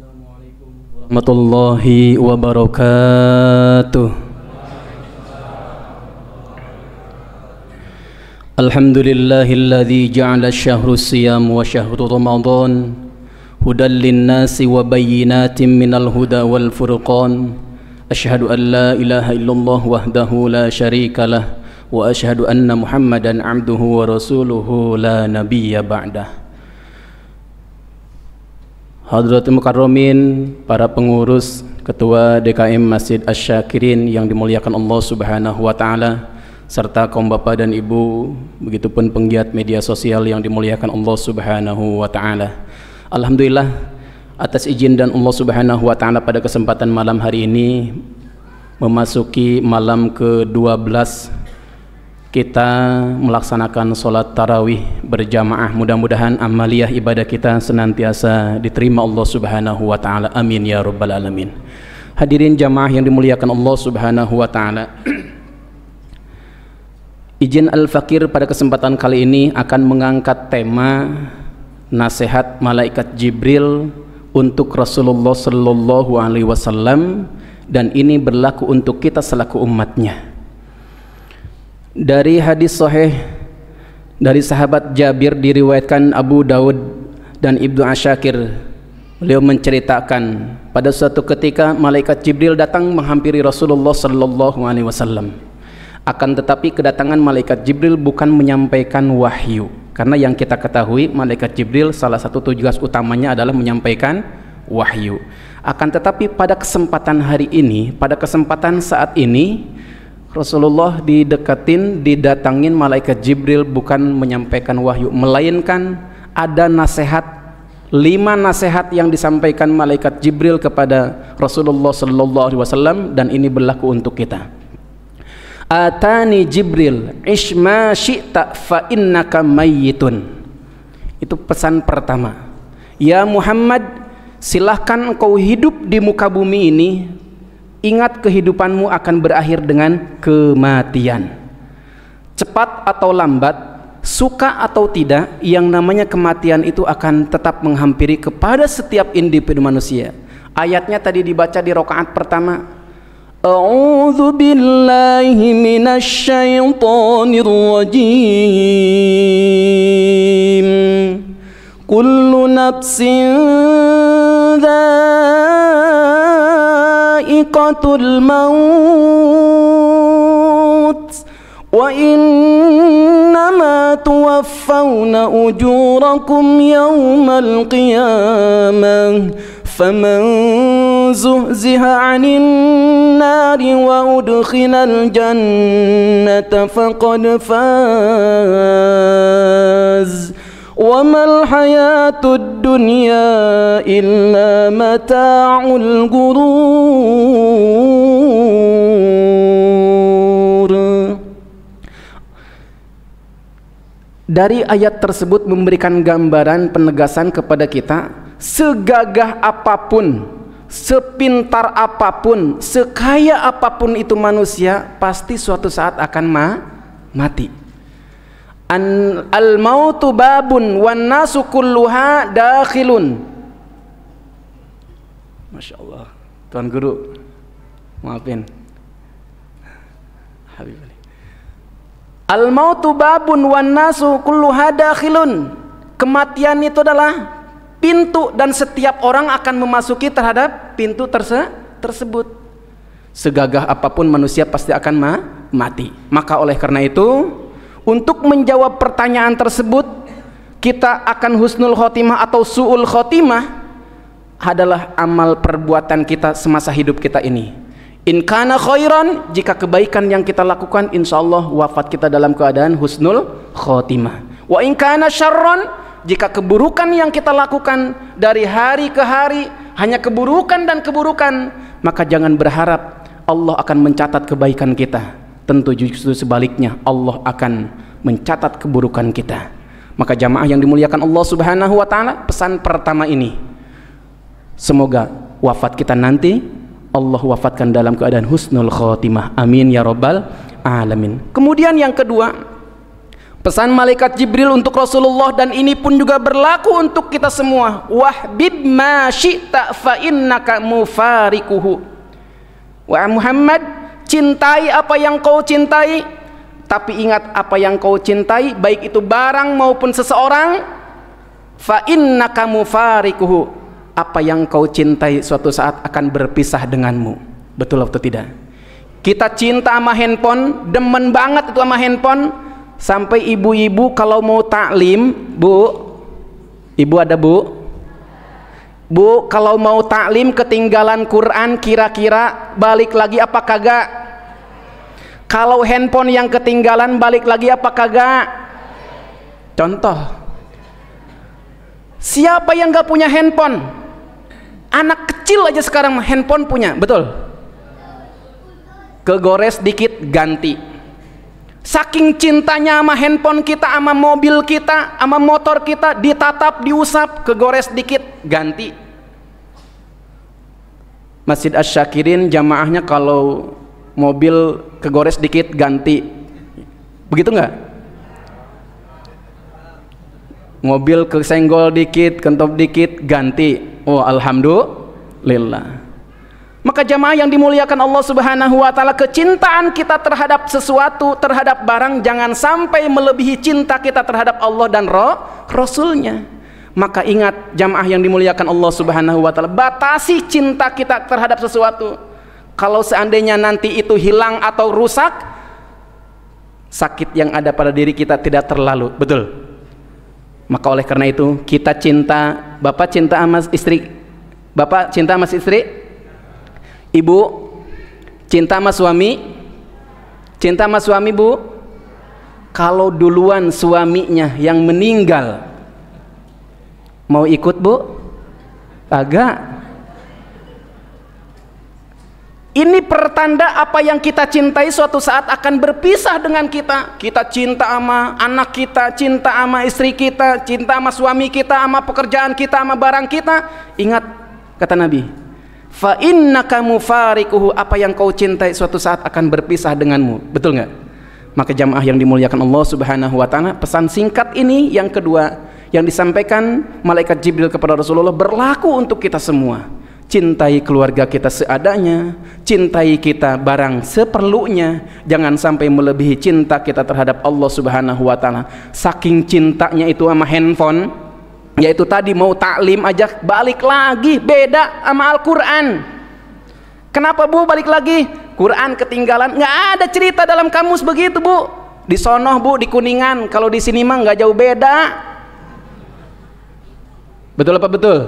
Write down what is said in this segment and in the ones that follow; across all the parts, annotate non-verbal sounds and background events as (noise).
warahmatullahi wabarakatuh الحمد لله الذي جعل الشهر الصيام وشهر رمضان هدى للناس وبينات من الهدى والفرقان أشهد أن لا إله إلا الله وحده لا شريك له وأشهد أن محمدا عبده ورسوله لا نبي بعده Hadratul Mukarromin, para pengurus Ketua DKM Masjid Asyakirin yang dimuliakan Allah Subhanahu wa taala serta kaum bapak dan ibu, begitupun penggiat media sosial yang dimuliakan Allah Subhanahu wa taala. Alhamdulillah atas izin dan Allah Subhanahu wa taala pada kesempatan malam hari ini memasuki malam ke-12 kita melaksanakan sholat tarawih berjamaah mudah-mudahan amaliyah ibadah kita senantiasa diterima Allah subhanahu wa ta'ala amin ya rabbal alamin hadirin jamaah yang dimuliakan Allah subhanahu wa ta'ala (clears throat) izin al-fakir pada kesempatan kali ini akan mengangkat tema nasihat malaikat Jibril untuk Rasulullah sallallahu alaihi wasallam dan ini berlaku untuk kita selaku umatnya dari hadis sahih dari sahabat Jabir diriwayatkan Abu Dawud dan Ibnu Asyakir. Beliau menceritakan pada suatu ketika malaikat Jibril datang menghampiri Rasulullah sallallahu alaihi wasallam. Akan tetapi kedatangan malaikat Jibril bukan menyampaikan wahyu. Karena yang kita ketahui malaikat Jibril salah satu tugas utamanya adalah menyampaikan wahyu. Akan tetapi pada kesempatan hari ini, pada kesempatan saat ini Rasulullah didekatin, didatangin malaikat Jibril bukan menyampaikan wahyu, melainkan ada nasihat lima nasihat yang disampaikan malaikat Jibril kepada Rasulullah sallallahu alaihi wasallam dan ini berlaku untuk kita. Atani Jibril isma syi'ta fa innaka mayyitun. Itu pesan pertama. Ya Muhammad, silahkan kau hidup di muka bumi ini ingat kehidupanmu akan berakhir dengan kematian. Cepat atau lambat, suka atau tidak, yang namanya kematian itu akan tetap menghampiri kepada setiap individu manusia. Ayatnya tadi dibaca di rokaat pertama. A'udzu billahi Kullu nafsin ذائقة الموت وإنما توفون أجوركم يوم القيامة فمن زهزه عن النار وأدخل الجنة فقد فاز وما الحياة الدنيا إلا متاع الغرور Dari ayat tersebut memberikan gambaran penegasan kepada kita, segagah apapun, sepintar apapun, sekaya apapun itu manusia, pasti suatu saat akan ma mati. An al mautu babun wan nasu kulluha dakhilun. Masya Allah, Tuan Guru, maafin. Habibin. Al mautu babun wan nasu kullu hadakhilun. Kematian itu adalah pintu dan setiap orang akan memasuki terhadap pintu terse tersebut. Segagah apapun manusia pasti akan ma mati. Maka oleh karena itu, untuk menjawab pertanyaan tersebut, kita akan husnul khotimah atau suul khotimah adalah amal perbuatan kita semasa hidup kita ini In kana khairan, jika kebaikan yang kita lakukan, insya Allah wafat kita dalam keadaan husnul khotimah. Wa in kana syarron, jika keburukan yang kita lakukan dari hari ke hari hanya keburukan dan keburukan, maka jangan berharap Allah akan mencatat kebaikan kita. Tentu justru sebaliknya, Allah akan mencatat keburukan kita. Maka jamaah yang dimuliakan Allah Subhanahu wa taala, pesan pertama ini. Semoga wafat kita nanti Allah wafatkan dalam keadaan husnul khotimah amin ya robbal alamin kemudian yang kedua pesan malaikat Jibril untuk Rasulullah dan ini pun juga berlaku untuk kita semua wahbib ma syi'ta fa innaka mufarikuhu wa Muhammad cintai apa yang kau cintai tapi ingat apa yang kau cintai baik itu barang maupun seseorang fa innaka mufarikuhu apa yang kau cintai suatu saat akan berpisah denganmu betul atau tidak kita cinta sama handphone demen banget itu sama handphone sampai ibu-ibu kalau mau taklim bu ibu ada bu bu kalau mau taklim ketinggalan Quran kira-kira balik lagi apa kagak kalau handphone yang ketinggalan balik lagi apa kagak contoh siapa yang gak punya handphone anak kecil aja sekarang handphone punya betul kegores dikit ganti saking cintanya sama handphone kita sama mobil kita sama motor kita ditatap diusap kegores dikit ganti Masjid Asyakirin jamaahnya kalau mobil kegores dikit ganti begitu nggak mobil kesenggol dikit kentop dikit ganti Oh, alhamdulillah. Maka jamaah yang dimuliakan Allah Subhanahu wa taala, kecintaan kita terhadap sesuatu, terhadap barang jangan sampai melebihi cinta kita terhadap Allah dan roh Rasulnya. Maka ingat jamaah yang dimuliakan Allah Subhanahu wa taala, batasi cinta kita terhadap sesuatu. Kalau seandainya nanti itu hilang atau rusak, sakit yang ada pada diri kita tidak terlalu, betul? Maka oleh karena itu kita cinta, Bapak cinta sama istri, Bapak cinta sama istri, Ibu cinta sama suami, cinta sama suami Bu. Kalau duluan suaminya yang meninggal mau ikut Bu? Agak ini pertanda apa yang kita cintai suatu saat akan berpisah dengan kita. Kita cinta sama anak kita, cinta sama istri kita, cinta sama suami kita, sama pekerjaan kita, sama barang kita. Ingat kata Nabi, fa innaka mufarikuhu apa yang kau cintai suatu saat akan berpisah denganmu. Betul nggak? Maka jamaah yang dimuliakan Allah Subhanahu wa taala, pesan singkat ini yang kedua yang disampaikan malaikat Jibril kepada Rasulullah berlaku untuk kita semua cintai keluarga kita seadanya, cintai kita barang seperlunya, jangan sampai melebihi cinta kita terhadap Allah Subhanahu wa taala. Saking cintanya itu sama handphone, yaitu tadi mau taklim aja balik lagi beda sama Al-Qur'an. Kenapa Bu balik lagi? Quran ketinggalan. Nggak ada cerita dalam kamus begitu, Bu. Di sonoh, Bu, di Kuningan. Kalau di sini mah nggak jauh beda. Betul apa betul?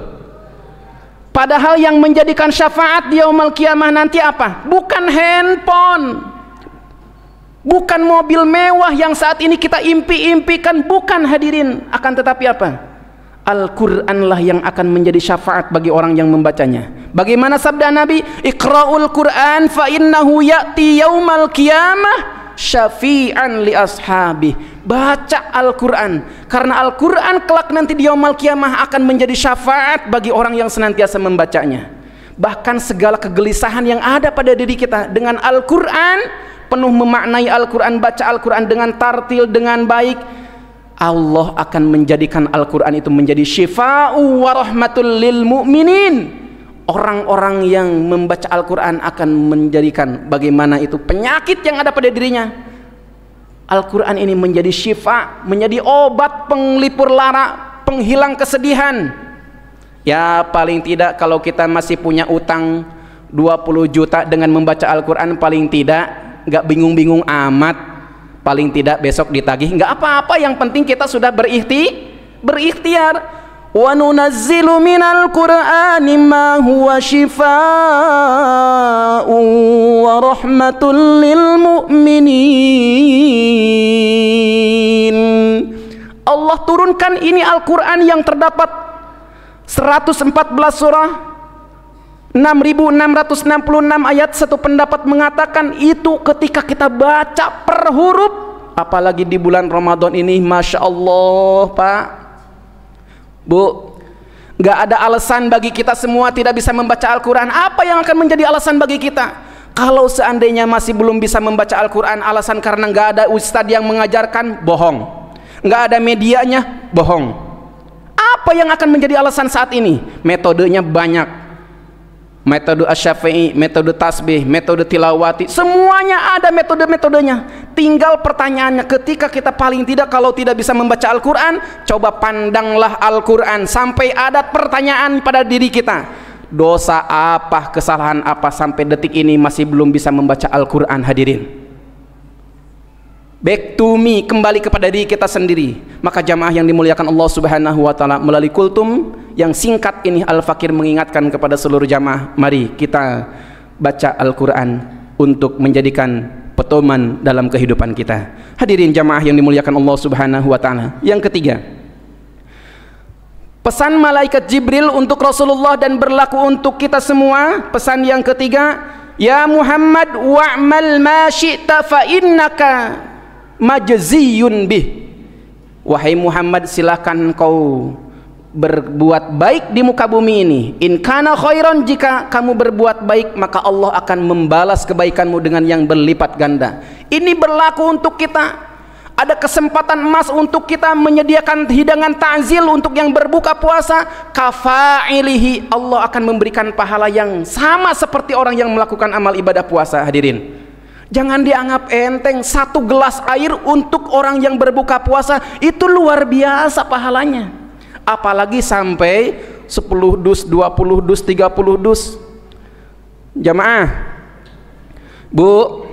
Padahal yang menjadikan syafaat di yaumul kiamah nanti apa? Bukan handphone. Bukan mobil mewah yang saat ini kita impi-impikan, bukan hadirin. Akan tetapi apa? Al-Qur'anlah yang akan menjadi syafaat bagi orang yang membacanya. Bagaimana sabda Nabi? Iqra'ul Qur'an fa innahu ya'ti yaumal qiyamah syafi'an li ashabi baca Al-Quran karena Al-Quran kelak nanti di yaumul kiamah akan menjadi syafaat bagi orang yang senantiasa membacanya bahkan segala kegelisahan yang ada pada diri kita dengan Al-Quran penuh memaknai Al-Quran baca Al-Quran dengan tartil dengan baik Allah akan menjadikan Al-Quran itu menjadi syifa'u wa lil mu'minin orang-orang yang membaca Al-Quran akan menjadikan bagaimana itu penyakit yang ada pada dirinya Al-Quran ini menjadi syifa menjadi obat penglipur lara penghilang kesedihan ya paling tidak kalau kita masih punya utang 20 juta dengan membaca Al-Quran paling tidak nggak bingung-bingung amat paling tidak besok ditagih nggak apa-apa yang penting kita sudah berikhti berikhtiar وننزل من القرآن ما هو شفاء ورحمة للمؤمنين Allah turunkan ini Al-Quran yang terdapat 114 surah 6666 ayat satu pendapat mengatakan itu ketika kita baca per huruf apalagi di bulan Ramadan ini Masya Allah Pak Bu, nggak ada alasan bagi kita semua tidak bisa membaca Al-Quran. Apa yang akan menjadi alasan bagi kita? Kalau seandainya masih belum bisa membaca Al-Quran, alasan karena nggak ada ustadz yang mengajarkan, bohong. Nggak ada medianya, bohong. Apa yang akan menjadi alasan saat ini? Metodenya banyak metode asyafi'i, metode tasbih, metode tilawati, semuanya ada metode-metodenya. Tinggal pertanyaannya ketika kita paling tidak kalau tidak bisa membaca Al-Qur'an, coba pandanglah Al-Qur'an sampai ada pertanyaan pada diri kita. Dosa apa, kesalahan apa sampai detik ini masih belum bisa membaca Al-Qur'an hadirin. Back to me, kembali kepada diri kita sendiri. Maka jamaah yang dimuliakan Allah Subhanahu wa taala melalui kultum yang singkat ini Al-Fakir mengingatkan kepada seluruh jamaah mari kita baca Al-Quran untuk menjadikan petoman dalam kehidupan kita hadirin jamaah yang dimuliakan Allah subhanahu wa ta'ala yang ketiga pesan malaikat Jibril untuk Rasulullah dan berlaku untuk kita semua pesan yang ketiga ya Muhammad wa'mal ma syi'ta fa innaka majziyun bih wahai Muhammad silakan kau berbuat baik di muka bumi ini in kana khairan jika kamu berbuat baik maka Allah akan membalas kebaikanmu dengan yang berlipat ganda ini berlaku untuk kita ada kesempatan emas untuk kita menyediakan hidangan tazil untuk yang berbuka puasa kafailihi Allah akan memberikan pahala yang sama seperti orang yang melakukan amal ibadah puasa hadirin jangan dianggap enteng satu gelas air untuk orang yang berbuka puasa itu luar biasa pahalanya apalagi sampai 10 dus 20 dus 30 dus jamaah bu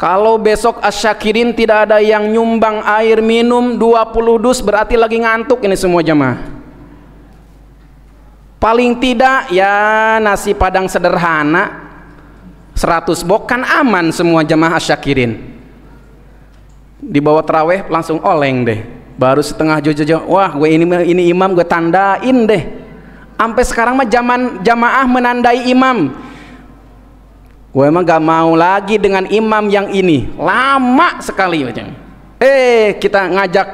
kalau besok asyakirin tidak ada yang nyumbang air minum 20 dus berarti lagi ngantuk ini semua jamaah paling tidak ya nasi padang sederhana 100 box kan aman semua jamaah asyakirin di bawah terawih langsung oleng deh baru setengah jujur wah gue ini ini imam gue tandain deh sampai sekarang mah zaman jamaah menandai imam gue emang gak mau lagi dengan imam yang ini lama sekali eh kita ngajak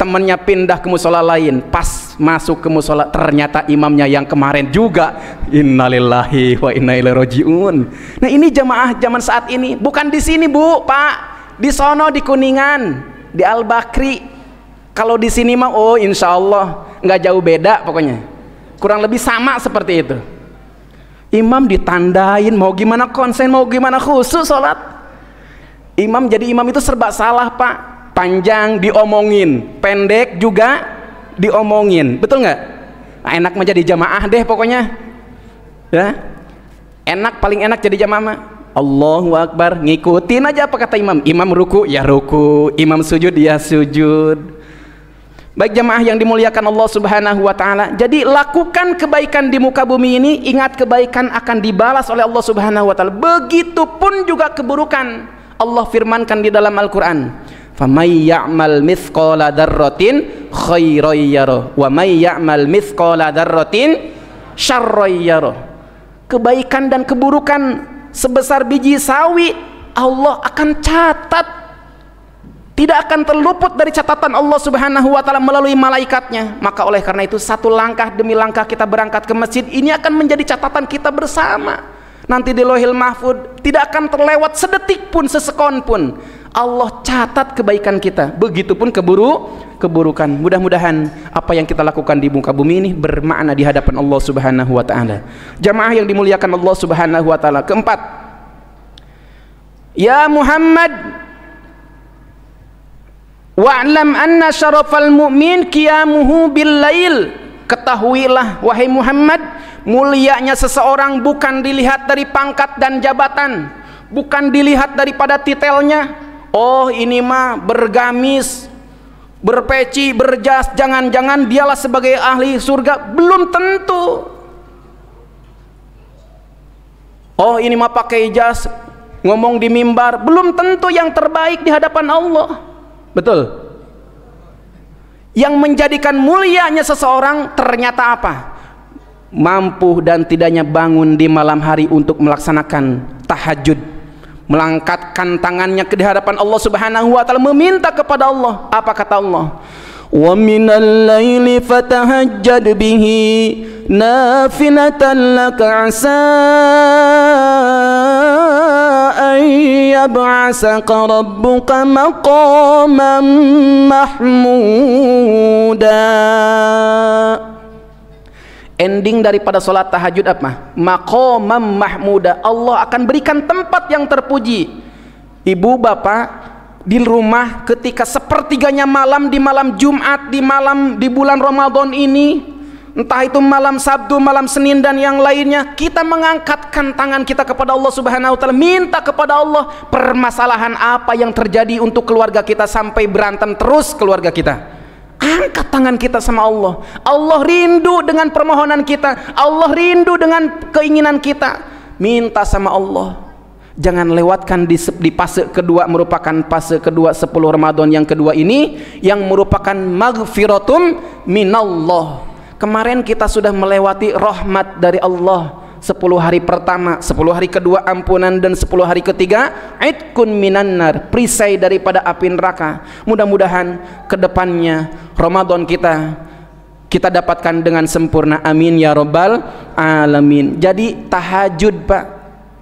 temennya pindah ke musola lain pas masuk ke musola ternyata imamnya yang kemarin juga innalillahi wa inna ilaihi nah ini jamaah zaman saat ini bukan di sini bu pak di sono di kuningan di al bakri kalau di sini mah oh insya Allah nggak jauh beda pokoknya. Kurang lebih sama seperti itu. Imam ditandain mau gimana konsen mau gimana khusus sholat. Imam jadi imam itu serba salah pak. Panjang diomongin, pendek juga diomongin, betul nggak? Nah, enak mah jadi jamaah deh pokoknya. Ya, enak paling enak jadi jamaah mah Allahu Akbar ngikutin aja apa kata imam imam ruku ya ruku imam sujud ya sujud Baik jemaah yang dimuliakan Allah Subhanahu wa taala. Jadi lakukan kebaikan di muka bumi ini, ingat kebaikan akan dibalas oleh Allah Subhanahu wa taala. Begitupun juga keburukan. Allah firmankan di dalam Al-Qur'an. "Famay ya'mal mithqala dzarratin khairan yara wa may ya'mal mithqala dzarratin syarran yara." Kebaikan dan keburukan sebesar biji sawi Allah akan catat tidak akan terluput dari catatan Allah Subhanahu wa taala melalui malaikatnya. Maka oleh karena itu satu langkah demi langkah kita berangkat ke masjid ini akan menjadi catatan kita bersama. Nanti di Lohil Mahfud tidak akan terlewat sedetik pun sesekon pun. Allah catat kebaikan kita. Begitupun keburu keburukan. Mudah-mudahan apa yang kita lakukan di muka bumi ini bermakna di hadapan Allah Subhanahu wa taala. Jamaah yang dimuliakan Allah Subhanahu wa taala. Keempat. Ya Muhammad Wa'lam anna syarafal mu'min qiyamuhu bil lail. Ketahuilah wahai Muhammad, mulianya seseorang bukan dilihat dari pangkat dan jabatan, bukan dilihat daripada titelnya. Oh, ini mah bergamis, berpeci, berjas, jangan-jangan dialah sebagai ahli surga, belum tentu. Oh, ini mah pakai jas, ngomong di mimbar, belum tentu yang terbaik di hadapan Allah betul yang menjadikan mulianya seseorang ternyata apa mampu dan tidaknya bangun di malam hari untuk melaksanakan tahajud melangkatkan tangannya ke hadapan Allah Subhanahu wa taala meminta kepada Allah apa kata Allah wa minal laili fatahajjad bihi nafinatan laka asa أن يبعثك ربك مقاما محمودا Ending daripada sholat tahajud apa? Maqamam mahmuda Allah akan berikan tempat yang terpuji Ibu, bapak, di rumah ketika sepertiganya malam di malam Jumat, di malam di bulan Ramadan ini entah itu malam Sabtu, malam Senin dan yang lainnya, kita mengangkatkan tangan kita kepada Allah Subhanahu wa taala, minta kepada Allah permasalahan apa yang terjadi untuk keluarga kita sampai berantem terus keluarga kita. Angkat tangan kita sama Allah. Allah rindu dengan permohonan kita, Allah rindu dengan keinginan kita. Minta sama Allah. Jangan lewatkan di, di fase kedua merupakan fase kedua sepuluh Ramadan yang kedua ini yang merupakan maghfiratum minallah Kemarin kita sudah melewati rahmat dari Allah sepuluh hari pertama, sepuluh hari kedua ampunan dan sepuluh hari ketiga itkun minannar, perisai daripada api neraka. Mudah-mudahan ke depannya Ramadan kita kita dapatkan dengan sempurna amin ya robbal alamin jadi tahajud pak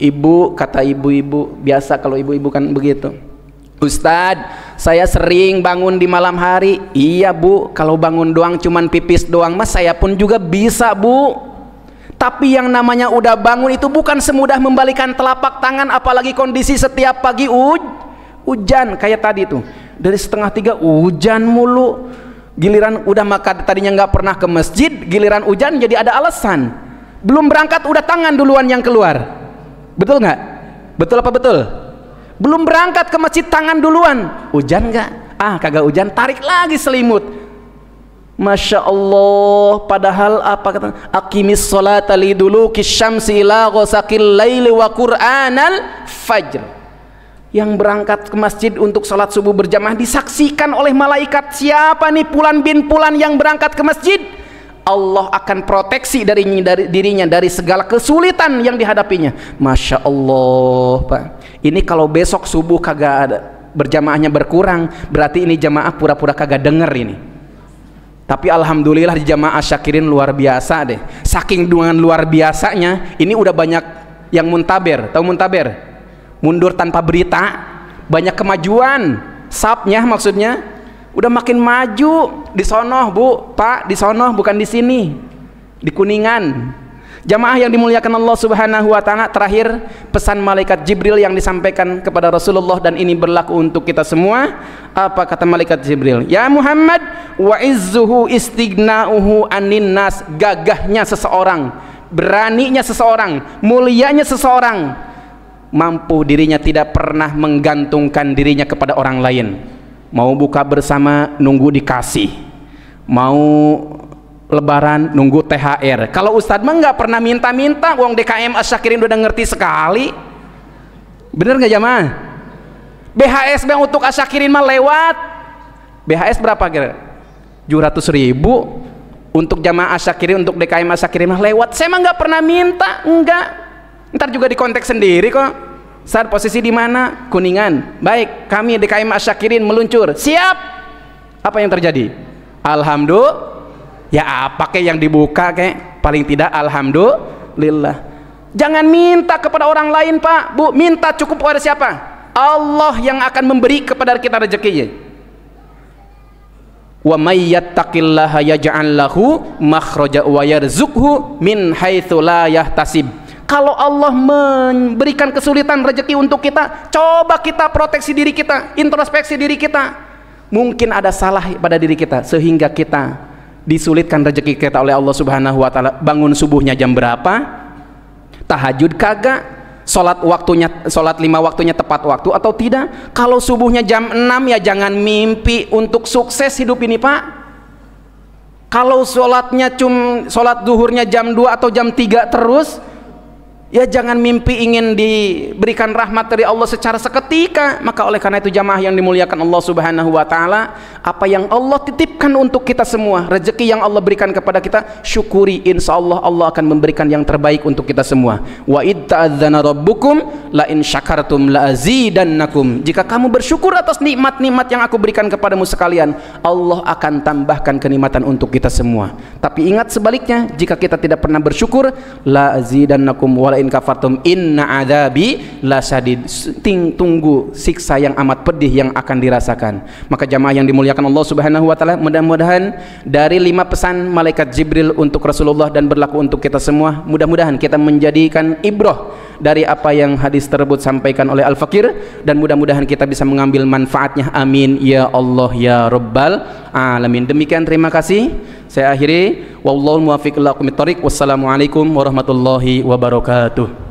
ibu kata ibu-ibu biasa kalau ibu-ibu kan begitu Ustadz, saya sering bangun di malam hari. Iya bu, kalau bangun doang cuman pipis doang, mas saya pun juga bisa bu. Tapi yang namanya udah bangun itu bukan semudah membalikan telapak tangan, apalagi kondisi setiap pagi uj hujan kayak tadi tuh. Dari setengah tiga hujan mulu. Giliran udah maka tadinya nggak pernah ke masjid, giliran hujan jadi ada alasan. Belum berangkat udah tangan duluan yang keluar. Betul nggak? Betul apa betul? belum berangkat ke masjid tangan duluan hujan nggak ah kagak hujan tarik lagi selimut Masya Allah padahal apa kata akimis sholat li dulu kisyamsi ila ghosakil layli wa qur'anal fajr yang berangkat ke masjid untuk sholat subuh berjamaah disaksikan oleh malaikat siapa nih pulan bin pulan yang berangkat ke masjid Allah akan proteksi dari dirinya dari segala kesulitan yang dihadapinya Masya Allah Pak ini kalau besok subuh kagak ada berjamaahnya berkurang berarti ini jamaah pura-pura kagak denger ini tapi alhamdulillah di jamaah syakirin luar biasa deh saking dengan luar biasanya ini udah banyak yang muntaber tahu muntaber mundur tanpa berita banyak kemajuan sapnya maksudnya udah makin maju di sonoh bu pak di sonoh bukan di sini di kuningan Jamaah yang dimuliakan Allah Subhanahu wa taala, terakhir pesan malaikat Jibril yang disampaikan kepada Rasulullah dan ini berlaku untuk kita semua. Apa kata malaikat Jibril? Ya Muhammad, wa izzuhu istighna'uhu anin nas, gagahnya seseorang, beraninya seseorang, mulianya seseorang, mampu dirinya tidak pernah menggantungkan dirinya kepada orang lain. Mau buka bersama nunggu dikasih. Mau lebaran nunggu THR kalau Ustadz mah nggak pernah minta-minta uang DKM Asyakirin udah ngerti sekali bener nggak jamaah BHS yang untuk Asyakirin mah lewat BHS berapa kira 700 ribu untuk jamaah Asyakirin untuk DKM Asyakirin mah lewat saya mah nggak pernah minta enggak ntar juga di konteks sendiri kok saat posisi di mana kuningan baik kami DKM Asyakirin meluncur siap apa yang terjadi Alhamdulillah ya apa kek yang dibuka kek paling tidak alhamdulillah jangan minta kepada orang lain pak bu minta cukup kepada siapa Allah yang akan memberi kepada kita rezekinya wa may yattaqillaha yaj'al lahu makhraja wa yarzuqhu min haitsu la kalau Allah memberikan kesulitan rezeki untuk kita coba kita proteksi diri kita introspeksi diri kita mungkin ada salah pada diri kita sehingga kita disulitkan rezeki kita oleh Allah Subhanahu wa taala. Bangun subuhnya jam berapa? Tahajud kagak? Salat waktunya salat lima waktunya tepat waktu atau tidak? Kalau subuhnya jam 6 ya jangan mimpi untuk sukses hidup ini, Pak. Kalau sholatnya cum sholat duhurnya jam 2 atau jam 3 terus Ya jangan mimpi ingin diberikan rahmat dari Allah secara seketika. Maka oleh karena itu jamaah yang dimuliakan Allah Subhanahu wa taala, apa yang Allah titipkan untuk kita semua, rezeki yang Allah berikan kepada kita, syukuri insya Allah Allah akan memberikan yang terbaik untuk kita semua. Wa idta'adzana rabbukum la in syakartum la azidannakum. Jika kamu bersyukur atas nikmat-nikmat yang aku berikan kepadamu sekalian, Allah akan tambahkan kenikmatan untuk kita semua. Tapi ingat sebaliknya, jika kita tidak pernah bersyukur, la azidannakum wa wala in kafartum inna adzabi lasadid ting tunggu siksa yang amat pedih yang akan dirasakan maka jamaah yang dimuliakan Allah Subhanahu wa taala mudah-mudahan dari lima pesan malaikat Jibril untuk Rasulullah dan berlaku untuk kita semua mudah-mudahan kita menjadikan ibroh dari apa yang hadis tersebut sampaikan oleh Al-Fakir dan mudah-mudahan kita bisa mengambil manfaatnya amin ya Allah ya Rabbal alamin demikian terima kasih saya akhiri wallahul muwaffiq ila wassalamualaikum warahmatullahi wabarakatuh.